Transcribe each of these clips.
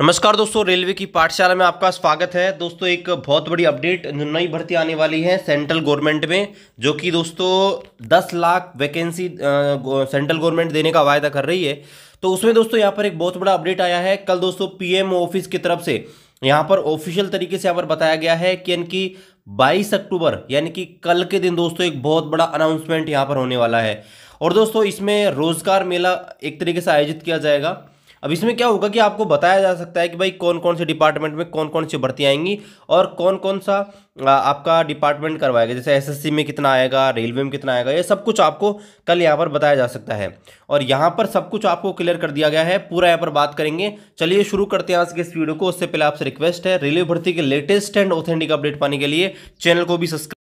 नमस्कार दोस्तों रेलवे की पाठशाला में आपका स्वागत है दोस्तों एक बहुत बड़ी अपडेट नई भर्ती आने वाली है सेंट्रल गवर्नमेंट में जो कि दोस्तों 10 लाख वैकेंसी सेंट्रल गवर्नमेंट देने का वायदा कर रही है तो उसमें दोस्तों यहाँ पर एक बहुत बड़ा अपडेट आया है कल दोस्तों पीएम ऑफिस की तरफ से यहाँ पर ऑफिशियल तरीके से यहाँ पर बताया गया है कि इनकी बाईस अक्टूबर यानी कि कल के दिन दोस्तों एक बहुत बड़ा अनाउंसमेंट यहाँ पर होने वाला है और दोस्तों इसमें रोजगार मेला एक तरीके से आयोजित किया जाएगा अब इसमें क्या होगा कि आपको बताया जा सकता है कि भाई कौन कौन से डिपार्टमेंट में कौन कौन सी भर्ती आएंगी और कौन कौन सा आपका डिपार्टमेंट करवाएगा जैसे एसएससी में कितना आएगा रेलवे में कितना आएगा ये सब कुछ आपको कल यहाँ पर बताया जा सकता है और यहाँ पर सब कुछ आपको क्लियर कर दिया गया है पूरा यहाँ पर बात करेंगे चलिए शुरू करते हैं आज के इस वीडियो को उससे पहले आपसे रिक्वेस्ट है रेलवे भर्ती के लेटेस्ट एंड ऑथेंटिक अपडेट पाने के लिए चैनल को भी सब्सक्राइब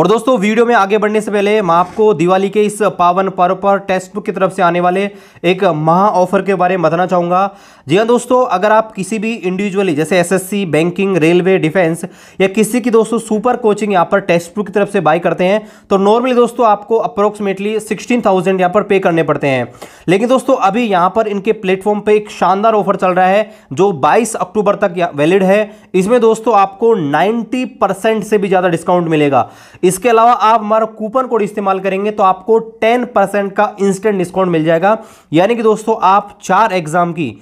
और दोस्तों वीडियो में आगे बढ़ने से पहले मैं आपको दिवाली के इस पावन पर्व पर बुक की तरफ से आने वाले एक महा ऑफर के बारे में बताना चाहूँगा जी हाँ दोस्तों अगर आप किसी भी इंडिविजुअली जैसे एसएससी बैंकिंग रेलवे डिफेंस या किसी की दोस्तों सुपर कोचिंग यहाँ पर बुक की तरफ से बाई करते हैं तो नॉर्मली दोस्तों आपको अप्रोक्सीमेटली सिक्सटीन थाउजेंड यहाँ पर पे करने पड़ते हैं लेकिन दोस्तों अभी यहाँ पर इनके प्लेटफॉर्म पर एक शानदार ऑफर चल रहा है जो बाईस अक्टूबर तक वैलिड है इसमें दोस्तों आपको नाइन्टी से भी ज़्यादा डिस्काउंट मिलेगा इसके अलावा आप हमारा कूपन कोड इस्तेमाल करेंगे तो आपको टेन परसेंट का इंस्टेंट डिस्काउंट मिल जाएगा यानी कि दोस्तों आप चार एग्जाम की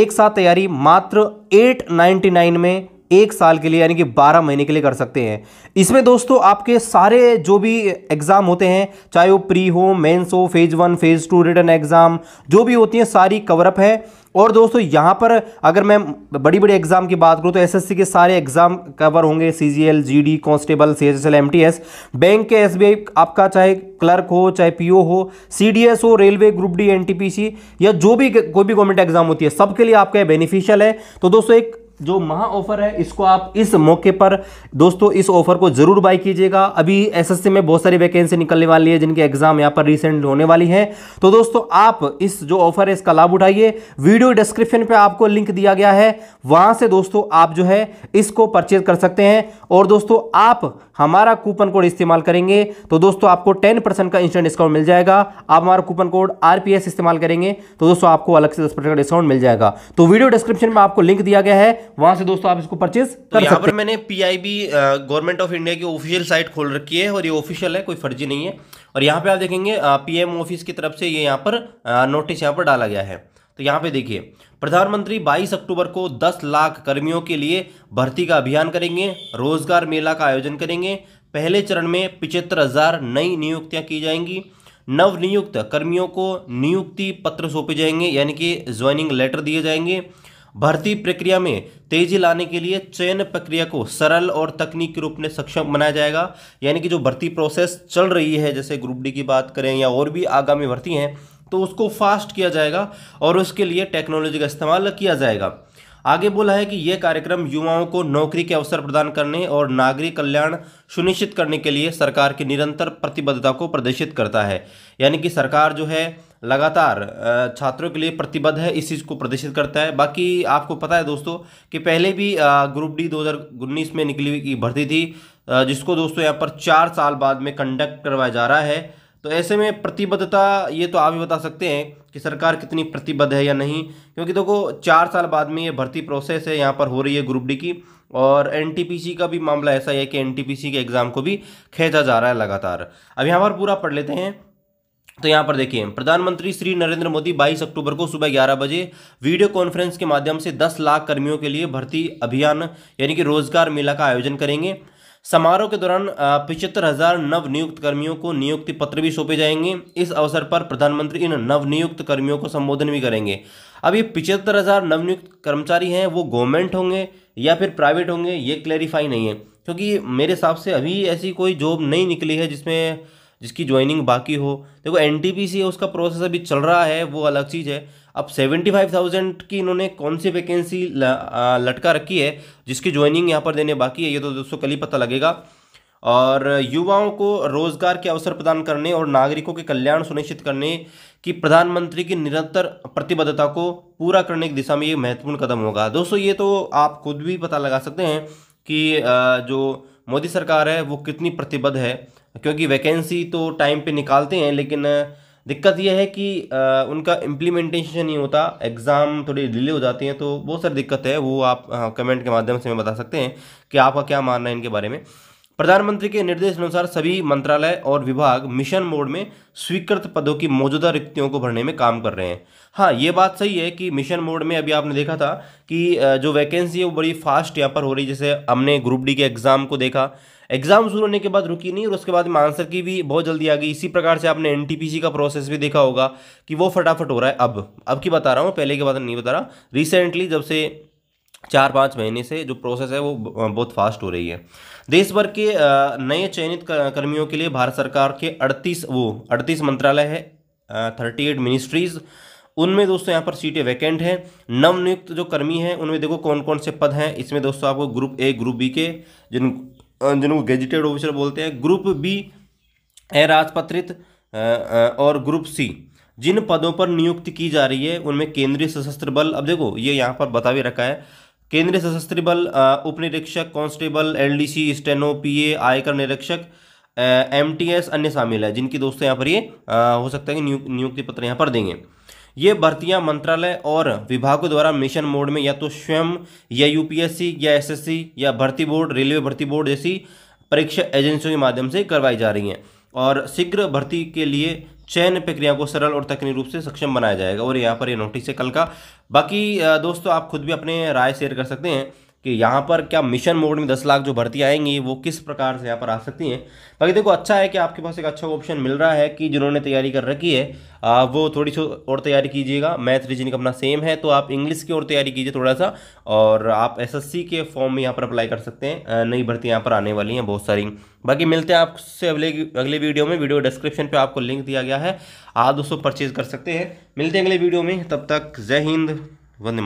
एक साथ तैयारी मात्र एट नाइनटी नाइन में एक साल के लिए यानी कि 12 महीने के लिए कर सकते हैं इसमें दोस्तों आपके सारे जो भी एग्ज़ाम होते हैं चाहे वो प्री हो मेंस हो phase one phase two written exam जो भी होती हैं सारी कवरअप है और दोस्तों यहाँ पर अगर मैं बड़ी बड़ी एग्ज़ाम की बात करूँ तो एसएससी के सारे एग्ज़ाम कवर होंगे CGL, GD, constable CHSL, MTS bank के एसबीआई आपका चाहे क्लर्क हो चाहे पीओ हो सीडीएस हो रेलवे ग्रुप डी एनटीपीसी या जो भी कोई भी गवर्नमेंट एग्ज़ाम होती है सबके लिए आपका बेनिफिशियल है तो दोस्तों एक जो महा ऑफर है इसको आप इस मौके पर दोस्तों इस ऑफर को जरूर बाई कीजिएगा अभी एसएससी में बहुत सारी वैकेंसी निकलने वाली है जिनके एग्जाम यहाँ पर रिसेंट होने वाली है तो दोस्तों आप इस जो ऑफर है इसका लाभ उठाइए वीडियो डिस्क्रिप्शन पे आपको लिंक दिया गया है वहां से दोस्तों आप जो है इसको परचेज कर सकते हैं और दोस्तों आप हमारा कूपन कोड इस्तेमाल करेंगे तो दोस्तों आपको टेन परसेंट का इंस्टेंट डिस्काउंट मिल जाएगा आप हमारा कूपन कोड आर इस्तेमाल करेंगे तो दोस्तों आपको अलग से दस परसेंट का डिस्काउंट मिल जाएगा तो वीडियो डिस्क्रिप्शन में आपको लिंक दिया गया है वहां से दोस्तों आप इसको परचेज तो कर तो यहाँ पर मैंने पीआईबी गवर्नमेंट ऑफ इंडिया की ऑफिशियल साइट खोल रखी है और ये ऑफिशियल है कोई फर्जी नहीं है और यहाँ पे आप देखेंगे पीएम ऑफिस की तरफ से ये यहाँ पर नोटिस यहाँ पर डाला गया है तो यहाँ पे देखिए प्रधानमंत्री 22 अक्टूबर को 10 लाख कर्मियों के लिए भर्ती का अभियान करेंगे रोजगार मेला का आयोजन करेंगे पहले चरण में पिछहत्तर हजार नई नियुक्तियां की जाएंगी नव नियुक्त कर्मियों को नियुक्ति पत्र सौंपे जाएंगे यानी कि ज्वाइनिंग लेटर दिए जाएंगे भर्ती प्रक्रिया में तेजी लाने के लिए चयन प्रक्रिया को सरल और तकनीकी रूप में सक्षम बनाया जाएगा यानी कि जो भर्ती प्रोसेस चल रही है जैसे ग्रुप डी की बात करें या और भी आगामी भर्ती हैं तो उसको फास्ट किया जाएगा और उसके लिए टेक्नोलॉजी का इस्तेमाल किया जाएगा आगे बोला है कि यह कार्यक्रम युवाओं को नौकरी के अवसर प्रदान करने और नागरिक कल्याण सुनिश्चित करने के लिए सरकार की निरंतर प्रतिबद्धता को प्रदर्शित करता है यानी कि सरकार जो है लगातार छात्रों के लिए प्रतिबद्ध है इस चीज़ को प्रदर्शित करता है बाकी आपको पता है दोस्तों कि पहले भी ग्रुप डी दो में निकली हुई की भर्ती थी जिसको दोस्तों यहाँ पर चार साल बाद में कंडक्ट करवाया जा रहा है तो ऐसे में प्रतिबद्धता ये तो आप ही बता सकते हैं कि सरकार कितनी प्रतिबद्ध है या नहीं क्योंकि देखो तो चार साल बाद में ये भर्ती प्रोसेस है यहाँ पर हो रही है ग्रुप डी की और एन का भी मामला ऐसा है कि एन के एग्ज़ाम को भी खेचा जा रहा है लगातार अब यहाँ पर पूरा पढ़ लेते हैं तो यहाँ पर देखिए प्रधानमंत्री श्री नरेंद्र मोदी 22 अक्टूबर को सुबह 11 बजे वीडियो कॉन्फ्रेंस के माध्यम से 10 लाख कर्मियों के लिए भर्ती अभियान यानी कि रोजगार मेला का आयोजन करेंगे समारोह के दौरान पिछहत्तर हजार नवनियुक्त कर्मियों को नियुक्ति पत्र भी सौंपे जाएंगे इस अवसर पर प्रधानमंत्री इन नवनियुक्त कर्मियों को संबोधन भी करेंगे अब ये पिछहत्तर हजार नवनियुक्त कर्मचारी हैं वो गवर्नमेंट होंगे या फिर प्राइवेट होंगे ये क्लैरिफाई नहीं है क्योंकि मेरे हिसाब से अभी ऐसी कोई जॉब नहीं निकली है जिसमें जिसकी ज्वाइनिंग बाकी हो देखो एन है उसका प्रोसेस अभी चल रहा है वो अलग चीज़ है अब सेवेंटी फाइव थाउजेंड की इन्होंने कौन सी वैकेंसी लटका रखी है जिसकी ज्वाइनिंग यहाँ पर देने बाकी है ये तो दोस्तों कल ही पता लगेगा और युवाओं को रोजगार के अवसर प्रदान करने और नागरिकों के कल्याण सुनिश्चित करने की प्रधानमंत्री की निरंतर प्रतिबद्धता को पूरा करने की दिशा में ये महत्वपूर्ण कदम होगा दोस्तों ये तो आप खुद भी पता लगा सकते हैं कि जो मोदी सरकार है वो कितनी प्रतिबद्ध है क्योंकि वैकेंसी तो टाइम पे निकालते हैं लेकिन दिक्कत यह है कि उनका इम्प्लीमेंटेशन नहीं होता एग्ज़ाम थोड़ी डिले हो जाती हैं तो बहुत सारी दिक्कत है वो आप कमेंट के माध्यम से हमें बता सकते हैं कि आपका क्या मानना है इनके बारे में प्रधानमंत्री के निर्देश अनुसार सभी मंत्रालय और विभाग मिशन मोड में स्वीकृत पदों की मौजूदा रिक्तियों को भरने में काम कर रहे हैं हाँ ये बात सही है कि मिशन मोड में अभी आपने देखा था कि जो वैकेंसी है वो बड़ी फास्ट यहाँ पर हो रही जैसे हमने ग्रुप डी के एग्ज़ाम को देखा एग्जाम शुरू होने के बाद रुकी नहीं और उसके बाद में आंसर की भी बहुत जल्दी आ गई इसी प्रकार से आपने एनटीपीसी का प्रोसेस भी देखा होगा कि वो फटाफट हो रहा है अब अब की बता रहा हूँ पहले की बात नहीं बता रहा रिसेंटली जब से चार पाँच महीने से जो प्रोसेस है वो बहुत फास्ट हो रही है देश भर के नए चयनित कर्मियों के लिए भारत सरकार के 38 वो 38 मंत्रालय है 38 मिनिस्ट्रीज उनमें दोस्तों यहाँ पर सीटें वैकेंट हैं नवनियुक्त जो कर्मी हैं उनमें देखो कौन कौन से पद हैं इसमें दोस्तों आपको ग्रुप ए ग्रुप बी के जिन जिनको गेजिटेड ऑफिसर बोलते हैं ग्रुप बी अराजपत्रित और ग्रुप सी जिन पदों पर नियुक्ति की जा रही है उनमें केंद्रीय सशस्त्र बल अब देखो ये यहाँ पर बता भी रखा है केंद्रीय सशस्त्र बल उप निरीक्षक कांस्टेबल एलडीसी स्टेनो पीए आयकर निरीक्षक एमटीएस अन्य शामिल है जिनकी दोस्तों यहाँ पर ये हो सकता है कि नियुक्ति पत्र यहाँ पर देंगे ये भर्तियां मंत्रालय और विभागों द्वारा मिशन मोड में या तो स्वयं या यूपीएससी या एसएससी या भर्ती बोर्ड रेलवे भर्ती बोर्ड जैसी परीक्षा एजेंसियों के माध्यम से करवाई जा रही हैं और शीघ्र भर्ती के लिए चयन प्रक्रिया को सरल और तकनीकी रूप से सक्षम बनाया जाएगा और यहाँ पर ये नोटिस है कल का बाकी दोस्तों आप खुद भी अपने राय शेयर कर सकते हैं कि यहाँ पर क्या मिशन मोड में दस लाख जो भर्ती आएंगी वो किस प्रकार से यहाँ पर आ सकती हैं बाकी देखो अच्छा है कि आपके पास एक अच्छा ऑप्शन मिल रहा है कि जिन्होंने तैयारी कर रखी है आ, वो थोड़ी सी और तैयारी कीजिएगा मैथ रीजनिंग अपना सेम है तो आप इंग्लिश की और तैयारी कीजिए थोड़ा सा और आप एसएससी के फॉर्म में यहाँ पर अप्लाई कर सकते हैं नई भर्ती यहाँ पर आने वाली हैं बहुत सारी बाकी मिलते हैं आपसे अगले अगले वीडियो में वीडियो डिस्क्रिप्शन पर आपको लिंक दिया गया है आप दोस्तों परचेज कर सकते हैं मिलते हैं अगले वीडियो में तब तक जय हिंद वंदे